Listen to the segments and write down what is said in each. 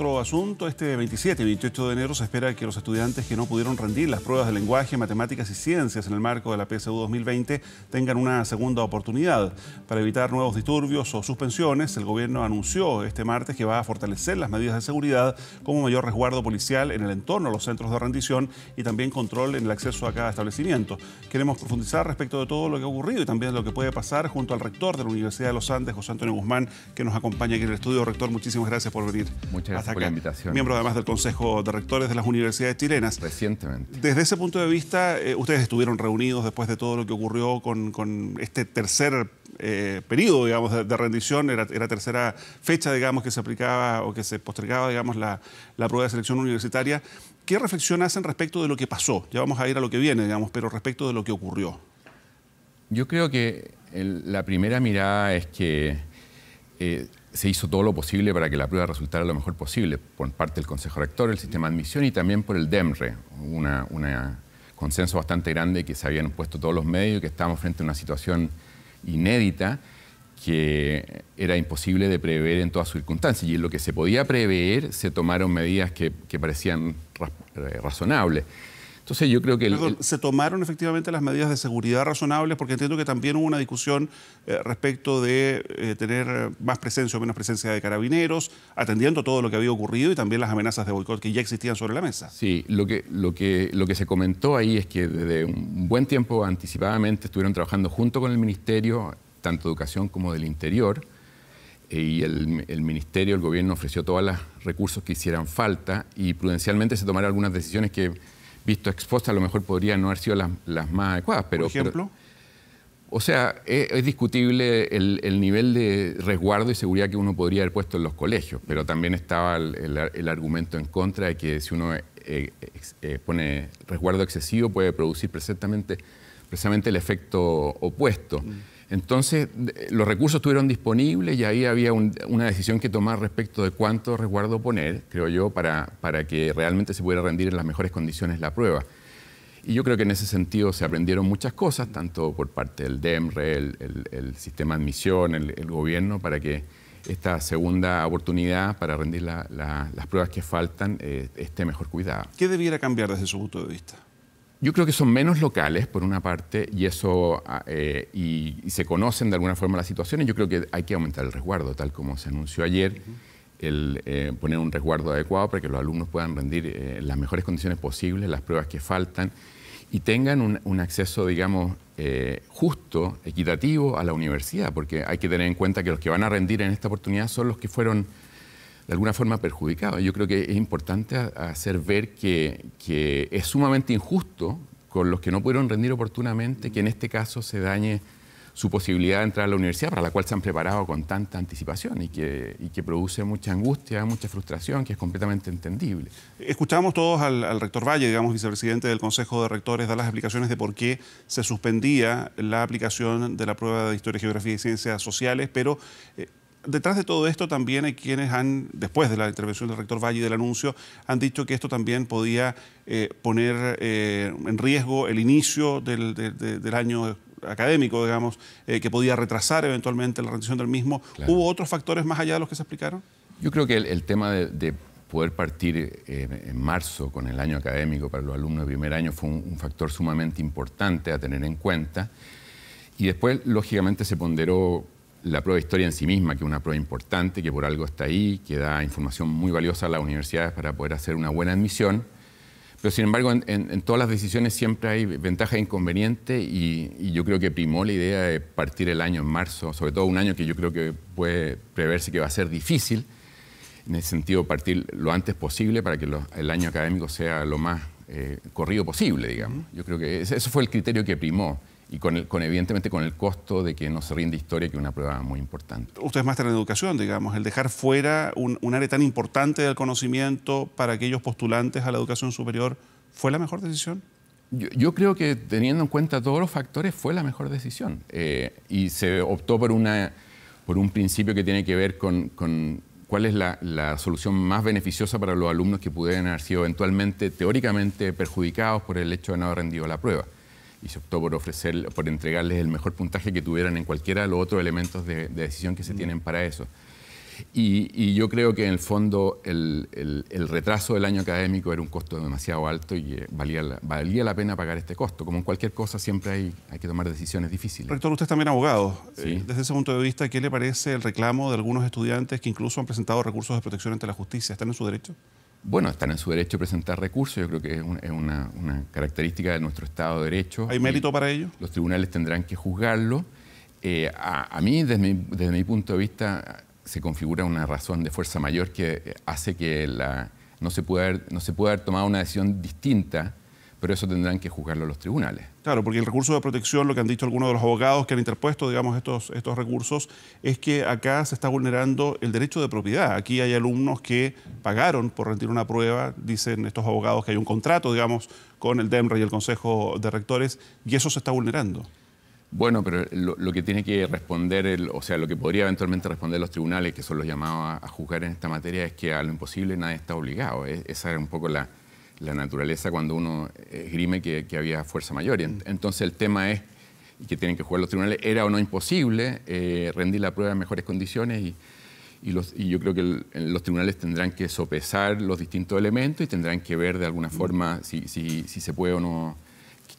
otro asunto, este 27 y 28 de enero se espera que los estudiantes que no pudieron rendir las pruebas de lenguaje, matemáticas y ciencias en el marco de la PSU 2020 tengan una segunda oportunidad. Para evitar nuevos disturbios o suspensiones, el gobierno anunció este martes que va a fortalecer las medidas de seguridad como mayor resguardo policial en el entorno a los centros de rendición y también control en el acceso a cada establecimiento. Queremos profundizar respecto de todo lo que ha ocurrido y también lo que puede pasar junto al rector de la Universidad de los Andes, José Antonio Guzmán, que nos acompaña aquí en el estudio. Rector, muchísimas gracias por venir. Muchas gracias miembro además del Consejo de Rectores de las Universidades Chilenas. Recientemente. Desde ese punto de vista, eh, ustedes estuvieron reunidos después de todo lo que ocurrió con, este tercer eh, periodo, digamos, de, rendición, era, tercera fecha, digamos, que se aplicaba o que se postergaba, digamos, la, prueba de selección universitaria. ¿Qué reflexión hacen respecto de lo que pasó? Ya vamos a ir a lo que viene, digamos, pero respecto de lo que ocurrió. Yo creo que la primera mirada es que eh, se hizo todo lo posible para que la prueba resultara lo mejor posible, por parte del Consejo Rector, el sistema de admisión y también por el DEMRE, un consenso bastante grande que se habían puesto todos los medios que estábamos frente a una situación inédita que era imposible de prever en todas circunstancias. Y en lo que se podía prever se tomaron medidas que parecían eh, razonables. Entonces yo creo que... ¿Se tomaron efectivamente las medidas de seguridad razonables? Porque entiendo que también hubo una discusión eh, respecto de eh, tener más presencia o menos presencia de carabineros, atendiendo todo lo que había ocurrido y también las amenazas de boicot que ya existían sobre la mesa. Sí, lo que, lo que, lo que se comentó ahí es que desde un buen tiempo anticipadamente estuvieron trabajando junto con el Ministerio, tanto de Educación como del Interior, eh, y el, el, ministerio, el gobierno ofreció todos los recursos que hicieran falta y prudencialmente se tomaron algunas decisiones que visto expuestas, a lo mejor podrían no haber sido las, más adecuadas. Pero, ¿Por ejemplo? o sea, e, es, discutible el, nivel de resguardo y seguridad que uno podría haber puesto en los colegios, pero también estaba el, argumento en contra de que si uno eh, eh, pone resguardo excesivo puede producir precisamente, precisamente el efecto opuesto. Mm. Entonces, los recursos estuvieron disponibles y ahí había una decisión que tomar respecto de cuánto resguardo poner, creo yo, para, que realmente se pudiera rendir en las mejores condiciones la prueba. Y yo creo que en ese sentido se aprendieron muchas cosas, tanto por parte del DEMRE, el, sistema de admisión, el, gobierno, para que esta segunda oportunidad para rendir las pruebas que faltan eh, esté mejor cuidada. ¿Qué debiera cambiar desde su punto de vista? Yo creo que son menos locales, por una parte, y eso ah, eh, y, se conocen de alguna forma las situaciones. Yo creo que hay que aumentar el resguardo, tal como se anunció ayer, el, eh, poner un resguardo adecuado para que los alumnos puedan rendir eh, en las mejores condiciones posibles, las pruebas que faltan, y tengan un, un acceso, digamos, justo, equitativo a la universidad, porque hay que tener en cuenta que los que van a rendir en esta oportunidad son los que fueron de alguna forma perjudicado. Yo creo que es importante hacer ver que, que es sumamente injusto con los que no pudieron rendir oportunamente, que en este caso se dañe su posibilidad de entrar a la universidad, para la cual se han preparado con tanta anticipación y que, produce mucha angustia, mucha frustración, que es completamente entendible. Escuchamos todos al, rector Valle, digamos, vicepresidente del Consejo de Rectores, dar las explicaciones de por qué se suspendía la aplicación de la prueba de Historia, Geografía y Ciencias Sociales, pero eh, detrás de todo esto también hay quienes han, después de la intervención del rector Valle y del anuncio, han dicho que esto también podía eh, poner eh, en riesgo el inicio del, año académico, digamos, eh, que podía retrasar eventualmente la rendición del mismo. ¿Hubo otros factores más allá de los que se explicaron? Yo creo que el, tema de, poder partir en marzo con el año académico para los alumnos de primer año fue un factor sumamente importante a tener en cuenta. Y después, lógicamente, se ponderó la prueba de historia en sí misma, que es una prueba importante, que por algo está ahí, que da información muy valiosa a las universidades para poder hacer una buena admisión. Pero sin embargo, en, todas las decisiones siempre hay ventaja e inconvenientes y, yo creo que primó la idea de partir el año en marzo, sobre todo un año que yo creo que puede preverse que va a ser difícil, en el sentido de partir lo antes posible para que el año académico sea lo más eh, corrido posible, digamos. Yo creo que ese, eso fue el criterio que primó y con, evidentemente con el costo de que no se rinde historia, que es una prueba muy importante. Usted es máster en educación, digamos, el dejar fuera un, área tan importante del conocimiento para aquellos postulantes a la educación superior, ¿fue la mejor decisión? Yo, creo que teniendo en cuenta todos los factores fue la mejor decisión eh, y se optó por, una, por un principio que tiene que ver con, cuál es la, la, solución más beneficiosa para los alumnos que pudieran haber sido eventualmente teóricamente perjudicados por el hecho de no haber rendido la prueba y se optó por ofrecer, por entregarles el mejor puntaje que tuvieran en cualquiera de los otros elementos de, decisión que se mm. tienen para eso. Y, yo creo que en el fondo el, retraso del año académico era un costo demasiado alto y eh, valía la, valía la pena pagar este costo. Como en cualquier cosa, siempre hay, hay que tomar decisiones difíciles. Rector, usted es también abogado. Eh, desde ese punto de vista, ¿qué le parece el reclamo de algunos estudiantes que incluso han presentado recursos de protección ante la justicia? ¿Están en su derecho? Bueno, están en su derecho a presentar recursos, yo creo que es, una, característica de nuestro Estado de Derecho. ¿Hay mérito para ello? Los tribunales tendrán que juzgarlo. Eh, a, mí, desde mi, punto de vista, se configura una razón de fuerza mayor que hace que la, no, se pueda no se pueda haber tomado una decisión distinta pero eso tendrán que juzgarlo los tribunales. Claro, porque el recurso de protección, lo que han dicho algunos de los abogados que han interpuesto, digamos, estos, estos recursos, es que acá se está vulnerando el derecho de propiedad. Aquí hay alumnos que pagaron por rendir una prueba, dicen estos abogados que hay un contrato, digamos, con el DEMRE y el Consejo de Rectores, y eso se está vulnerando. Bueno, pero lo, que tiene que responder, o sea, lo que podría eventualmente responder los tribunales, que son los llamados a, juzgar en esta materia, es que a lo imposible nadie está obligado. esa era un poco la, la naturaleza cuando uno eh, esgrime que, había fuerza mayor. Y mm. entonces el tema es que tienen que jugar los tribunales, era o no imposible eh, rendir la prueba en mejores condiciones y, y, los, yo creo que los tribunales tendrán que sopesar los distintos elementos y tendrán que ver de alguna mm. forma si, si, si se puede o no,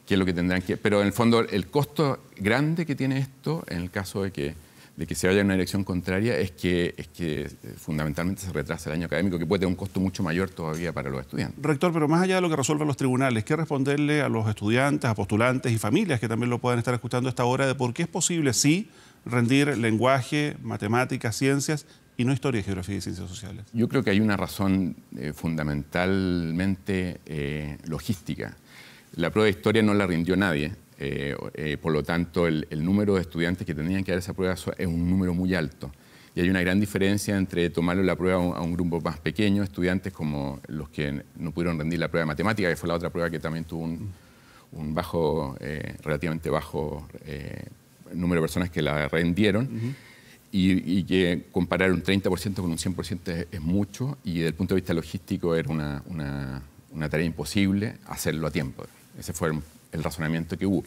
qué es lo que tendrán que... Pero en el fondo el costo grande que tiene esto, en el caso de que de que se vaya en una dirección contraria es que, es que eh, fundamentalmente se retrasa el año académico, que puede tener un costo mucho mayor todavía para los estudiantes. Rector, pero más allá de lo que resuelvan los tribunales, ¿qué responderle a los estudiantes, a postulantes y familias que también lo puedan estar escuchando a esta hora de por qué es posible, sí, rendir lenguaje, matemáticas, ciencias y no historia, geografía y ciencias sociales? Yo creo que hay una razón eh, fundamentalmente eh, logística. La prueba de historia no la rindió nadie eh, eh, por lo tanto, el, número de estudiantes que tenían que dar esa prueba es un número muy alto. Y hay una gran diferencia entre tomarlo la prueba a un, grupo más pequeño, estudiantes como los que no pudieron rendir la prueba de matemática, que fue la otra prueba que también tuvo un, bajo, eh, relativamente bajo número de personas que la rendieron. y, que comparar un 30% con un 100% es, mucho y desde el punto de vista logístico era una, una tarea imposible hacerlo a tiempo. Ese fue el, el razonamiento que hubo.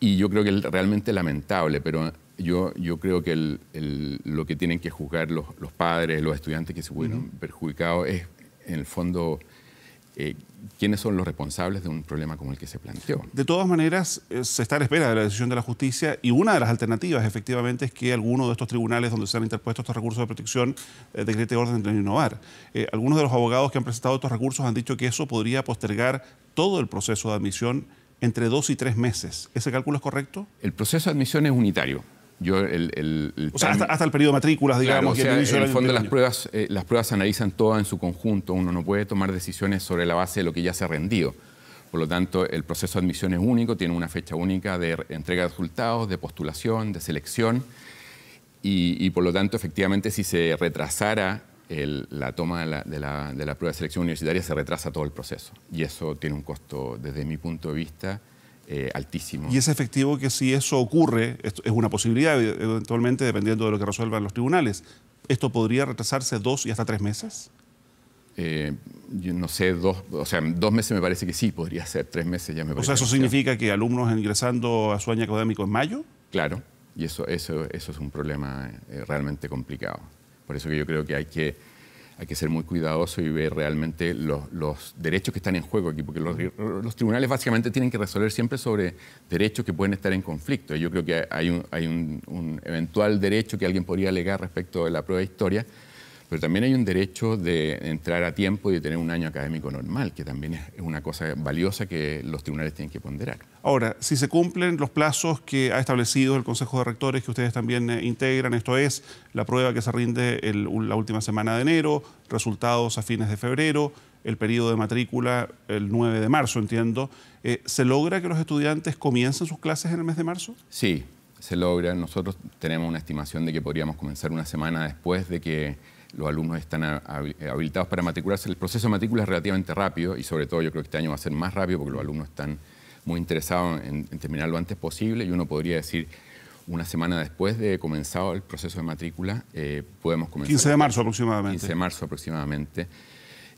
Y yo creo que es realmente lamentable, pero yo, yo creo que lo que tienen que juzgar los, los, padres, los estudiantes que se pudieron perjudicado, es, en el fondo, eh, quiénes son los responsables de un problema como el que se planteó. De todas maneras, eh, se está a la espera de la decisión de la justicia y una de las alternativas efectivamente es que alguno de estos tribunales donde se han interpuesto estos recursos de protección decreto eh, decrete orden de innovar. algunos de los abogados que han presentado estos recursos han dicho que eso podría postergar todo el proceso de admisión entre dos y tres meses. ¿Ese cálculo es correcto? El proceso de admisión es unitario. Yo, o sea, hasta, el periodo de matrículas, digamos. en el fondo las pruebas, eh, las pruebas se analizan todas en su conjunto. Uno no puede tomar decisiones sobre la base de lo que ya se ha rendido. Por lo tanto, el proceso de admisión es único, tiene una fecha única de entrega de resultados, de postulación, de selección. y por lo tanto, efectivamente, si se retrasara la toma de la, prueba de selección universitaria se retrasa todo el proceso. Y eso tiene un costo, desde mi punto de vista, eh, altísimo. Y es efectivo que si eso ocurre, es una posibilidad eventualmente, dependiendo de lo que resuelvan los tribunales, ¿esto podría retrasarse dos y hasta tres meses? Eh, no sé, dos, o sea, meses me parece que sí, podría ser, tres meses ya me parece. O sea, ¿eso significa que alumnos ingresando a su año académico en mayo? Claro, y eso, eso, eso es un problema eh, realmente complicado. Por eso que yo creo que hay que, ser muy cuidadoso y ver realmente los, derechos que están en juego aquí, porque los, tribunales básicamente tienen que resolver siempre sobre derechos que pueden estar en conflicto. Yo creo que hay un, un eventual derecho que alguien podría alegar respecto de la prueba de historia pero también hay un derecho de entrar a tiempo y de tener un año académico normal, que también es una cosa valiosa que los tribunales tienen que ponderar. Ahora, si se cumplen los plazos que ha establecido el Consejo de Rectores, que ustedes también eh, integran, esto es la prueba que se rinde la última semana de enero, resultados a fines de febrero, el periodo de matrícula el 9 de marzo, entiendo. Eh, ¿Se logra que los estudiantes comiencen sus clases en el mes de marzo? Sí, se logra. Nosotros tenemos una estimación de que podríamos comenzar una semana después de que los alumnos están eh, habilitados para matricularse. El proceso de matrícula es relativamente rápido y sobre todo yo creo que este año va a ser más rápido porque los alumnos están muy interesados en, terminar lo antes posible y uno podría decir una semana después de comenzado el proceso de matrícula eh, podemos comenzar. 15 de marzo aproximadamente. 15 de marzo aproximadamente.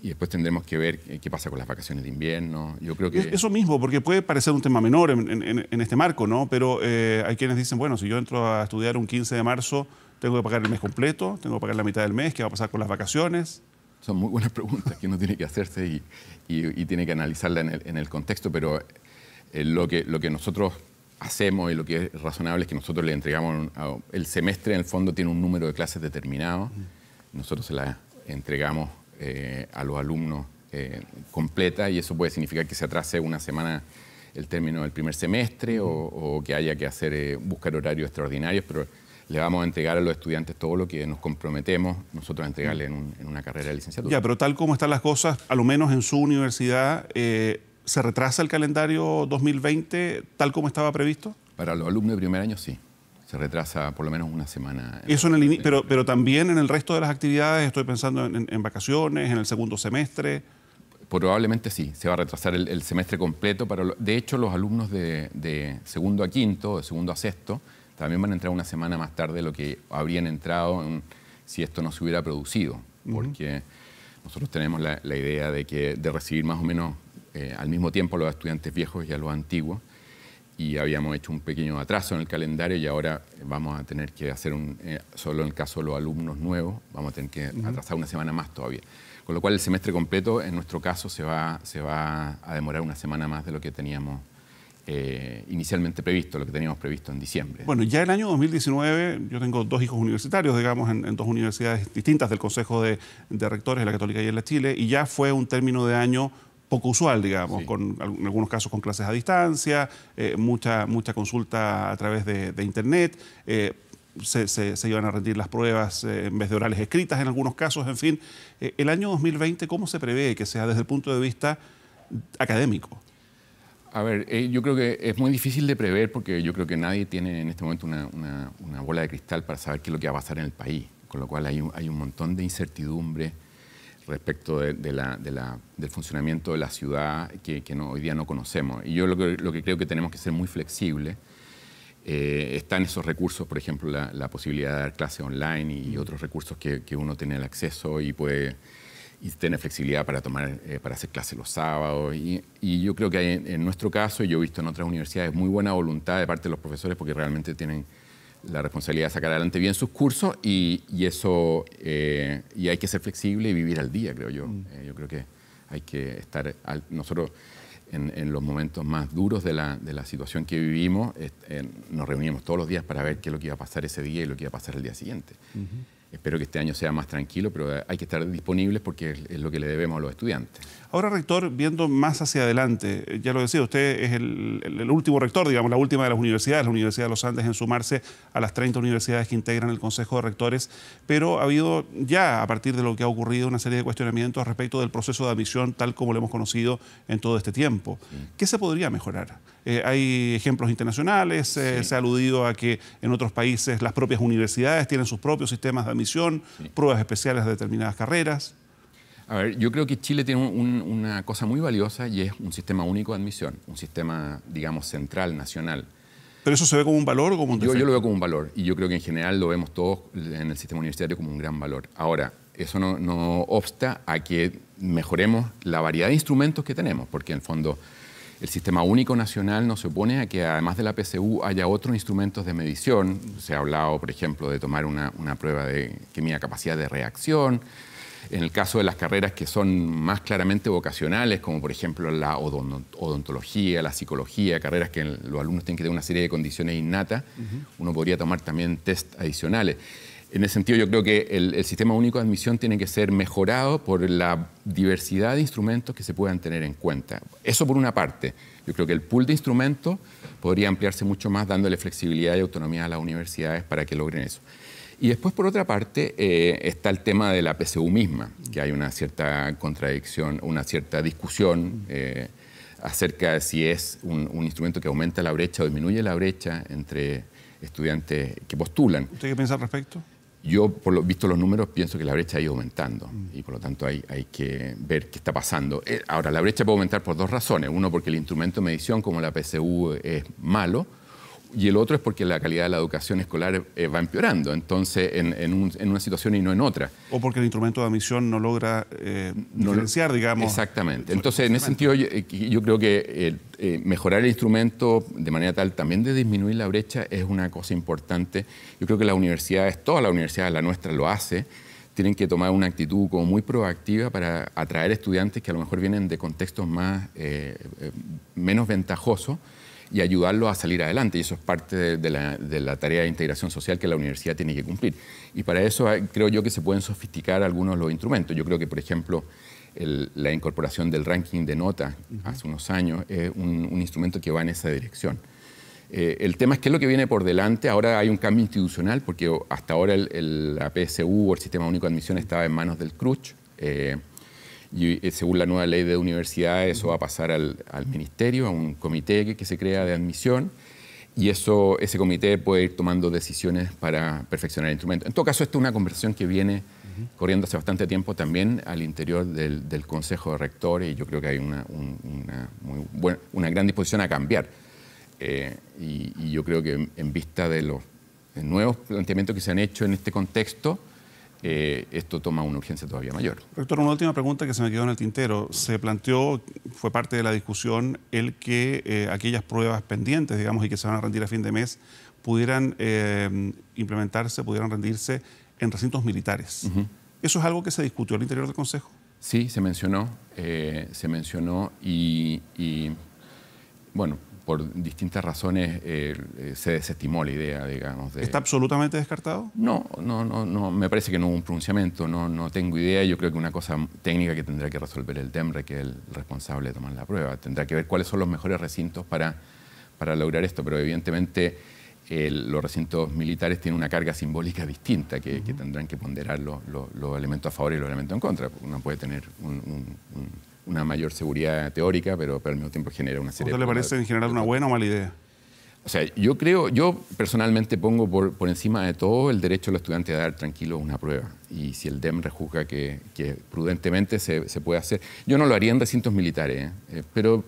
Y después tendremos que ver qué pasa con las vacaciones de invierno. Yo creo que... Eso mismo, porque puede parecer un tema menor en, este marco, ¿no? Pero eh, hay quienes dicen, bueno, si yo entro a estudiar un 15 de marzo, tengo que pagar el mes completo, tengo que pagar la mitad del mes, qué va a pasar con las vacaciones. Son muy buenas preguntas que uno tiene que hacerse y, tiene que analizarla en el, contexto, pero eh, lo, que, lo que nosotros hacemos y lo que es razonable es que nosotros le entregamos, el semestre en el fondo tiene un número de clases determinado, mm. nosotros se la entregamos eh, a los alumnos eh, completa y eso puede significar que se atrase una semana el término del primer semestre mm. o, o que haya que hacer, buscar horarios extraordinarios, pero le vamos a entregar a los estudiantes todo lo que nos comprometemos nosotros a entregarle en, una carrera de licenciatura. Ya, pero tal como están las cosas, a lo menos en su universidad, eh, ¿se retrasa el calendario 2020 tal como estaba previsto? Para los alumnos de primer año, sí. Se retrasa por lo menos una semana. Eso en el pero, pero también en el resto de las actividades, estoy pensando en, vacaciones, en el segundo semestre. Probablemente sí, se va a retrasar el, semestre completo. Para de hecho, los alumnos de segundo a quinto, de segundo a sexto, también van a entrar una semana más tarde lo que habrían entrado si esto no se hubiera producido, porque nosotros tenemos la, idea de, que, de recibir más o menos eh, al mismo tiempo a los estudiantes viejos y a los antiguos, y habíamos hecho un pequeño atraso en el calendario y ahora vamos a tener que hacer un, eh, solo en el caso de los alumnos nuevos, vamos a tener que atrasar una semana más todavía. Con lo cual el semestre completo, en nuestro caso, se va, se va a demorar una semana más de lo que teníamos eh, inicialmente previsto, lo que teníamos previsto en diciembre. Bueno, ya el año 2019 yo tengo dos hijos universitarios, digamos, en, dos universidades distintas del Consejo de, Rectores, de la Católica y en la Chile, y ya fue un término de año poco usual, digamos, con, algunos casos con clases a distancia, eh, mucha, mucha consulta a través de, Internet. Eh, se, iban a rendir las pruebas en vez de orales escritas en algunos casos, en fin. el año 2020, ¿cómo se prevé que sea desde el punto de vista académico? A ver, eh, yo creo que es muy difícil de prever porque yo creo que nadie tiene en este momento una, bola de cristal para saber qué es lo que va a pasar en el país, con lo cual hay un, hay un montón de incertidumbre respecto de, la, del funcionamiento de la ciudad que, hoy día no conocemos. Y yo lo que, creo que tenemos que ser muy flexibles eh, están esos recursos, por ejemplo, la, posibilidad de dar clases online y otros recursos que uno tiene el acceso y puede y tener flexibilidad para tomar, eh, para hacer clases los sábados. Y, yo creo que en nuestro caso, y yo he visto en otras universidades, muy buena voluntad de parte de los profesores porque realmente tienen la responsabilidad de sacar adelante bien sus cursos y, eso, eh, y hay que ser flexible y vivir al día, creo yo. Mm. Eh, yo creo que hay que estar, nosotros en, los momentos más duros de la, situación que vivimos, nos reunimos todos los días para ver qué es lo que iba a pasar ese día y lo que iba a pasar el día siguiente. Espero que este año sea más tranquilo, pero hay que estar disponibles porque es lo que le debemos a los estudiantes. Ahora, rector, viendo más hacia adelante, eh, ya lo decía, usted es el, último rector, digamos, la última de las universidades, la Universidad de los Andes, en sumarse a las 30 universidades que integran el Consejo de Rectores, pero ha habido ya, a partir de lo que ha ocurrido, una serie de cuestionamientos respecto del proceso de admisión tal como lo hemos conocido en todo este tiempo. ¿Qué se podría mejorar? Eh, hay ejemplos internacionales, eh, se ha aludido a que en otros países las propias universidades tienen sus propios sistemas de admisión pruebas especiales de determinadas carreras. A ver, yo creo que Chile tiene una cosa muy valiosa y es un sistema único de admisión, un sistema, digamos, central, nacional. ¿Pero eso se ve como un valor o como un defecto? Yo, lo veo como un valor y yo creo que en general lo vemos todos en el sistema universitario como un gran valor. Ahora, eso no, no obsta a que mejoremos la variedad de instrumentos que tenemos, porque en el fondo el Sistema Único Nacional no se opone a que además de la PSU haya otros instrumentos de medición. Se ha hablado, por ejemplo, de tomar una, prueba de, química capacidad de reacción. En el caso de las carreras que son más claramente vocacionales, como por ejemplo la odontología, la psicología, carreras que los alumnos tienen que tener una serie de condiciones innatas, uno podría tomar también test adicionales. En ese sentido, yo creo que el, sistema único de admisión tiene que ser mejorado por la diversidad de instrumentos que se puedan tener en cuenta. Eso por una parte. Yo creo que el pool de instrumentos podría ampliarse mucho más dándole flexibilidad y autonomía a las universidades para que logren eso. Y después, por otra parte, eh, está el tema de la PSU misma, que hay una cierta contradicción, una cierta discusión eh, acerca de si es un instrumento que aumenta la brecha o disminuye la brecha entre estudiantes que postulan. ¿Usted qué piensa al respecto? Yo, por visto los números, pienso que la brecha ha ido aumentando y por lo tanto hay, hay que ver qué está pasando. Eh, ahora, la brecha puede aumentar por dos razones. Uno, porque el instrumento de medición como la PCU es malo, y el otro es porque la calidad de la educación escolar eh, va empeorando, entonces en, una situación y no en otra. O porque el instrumento de admisión no logra eh, diferenciar, digamos. Exactamente. Entonces, en ese sentido, eh, yo, creo que eh, mejorar el instrumento de manera tal también de disminuir la brecha es una cosa importante. Yo creo que las universidades, todas las universidades, la nuestra lo hace, tienen que tomar una actitud como muy proactiva para atraer estudiantes que a lo mejor vienen de contextos más menos ventajosos y ayudarlos a salir adelante. Y eso es parte de, la, tarea de integración social que la universidad tiene que cumplir. Y para eso creo yo que se pueden sofisticar algunos de los instrumentos. Yo creo que, por ejemplo, la incorporación del ranking de nota hace unos años es un, instrumento que va en esa dirección. Eh, el tema es qué es lo que viene por delante. Ahora hay un cambio institucional, porque hasta ahora el, el, la PSU o el Sistema Único de Admisión estaba en manos del CRUCH. Eh, y eh, según la nueva ley de universidades, eso va a pasar al, ministerio, a un comité que, se crea de admisión, y eso, ese comité puede ir tomando decisiones para perfeccionar el instrumento. En todo caso, esta es una conversación que viene corriendo hace bastante tiempo también al interior del, Consejo de Rectores, y yo creo que hay una, gran disposición a cambiar. Eh, y, yo creo que en vista de los nuevos planteamientos que se han hecho en este contexto, eh, esto toma una urgencia todavía mayor. Doctor, una última pregunta que se me quedó en el tintero. Se planteó, fue parte de la discusión, el que eh, aquellas pruebas pendientes, digamos, y que se van a rendir a fin de mes, pudieran eh, implementarse, pudieran rendirse en recintos militares. ¿Eso es algo que se discutió al interior del Consejo? Sí, se mencionó, se mencionó y bueno, por distintas razones eh, eh, se desestimó la idea, digamos. ¿Está absolutamente descartado? No, no, no, no, me parece que no hubo un pronunciamiento, no, no tengo idea. Yo creo que una cosa técnica que tendrá que resolver el TEMRE, que es el responsable de tomar la prueba, tendrá que ver cuáles son los mejores recintos para, para lograr esto, pero evidentemente los recintos militares tienen una carga simbólica distinta que, tendrán que ponderar los, elementos a favor y los elementos en contra. Uno puede tener un una mayor seguridad teórica, pero, pero al mismo tiempo genera una serie ¿Usted le parece en general una buena o mala idea? O sea, yo creo, yo personalmente pongo por, por encima de todo el derecho del estudiante a dar tranquilo una prueba. Y si el DEM rejuzga que, prudentemente se, puede hacer. Yo no lo haría en recintos militares, ¿eh? Eh, pero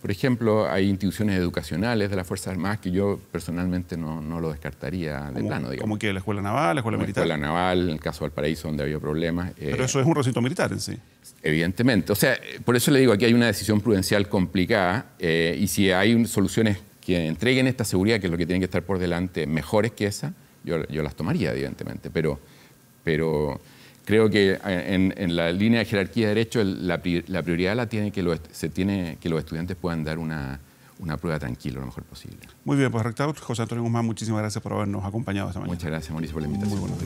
por ejemplo, hay instituciones educacionales de las Fuerzas Armadas que yo personalmente no, lo descartaría de plano. Digamos. ¿Como que la Escuela Naval, la Escuela Militar? La Escuela Naval, en el caso de Valparaíso, donde había problemas. Eh, pero eso es un recinto militar en sí. Evidentemente. O sea, por eso le digo, aquí hay una decisión prudencial complicada eh, y si hay soluciones que entreguen esta seguridad, que es lo que tiene que estar por delante, mejores que esa, yo, yo las tomaría, evidentemente. Pero... pero creo que eh, en, la línea de jerarquía de derecho la, prioridad la tiene que, los, estudiantes puedan dar una, prueba tranquila lo mejor posible. Muy bien, pues rector José Antonio Guzmán, muchísimas gracias por habernos acompañado esta mañana. Muchas gracias, Mauricio, por la invitación.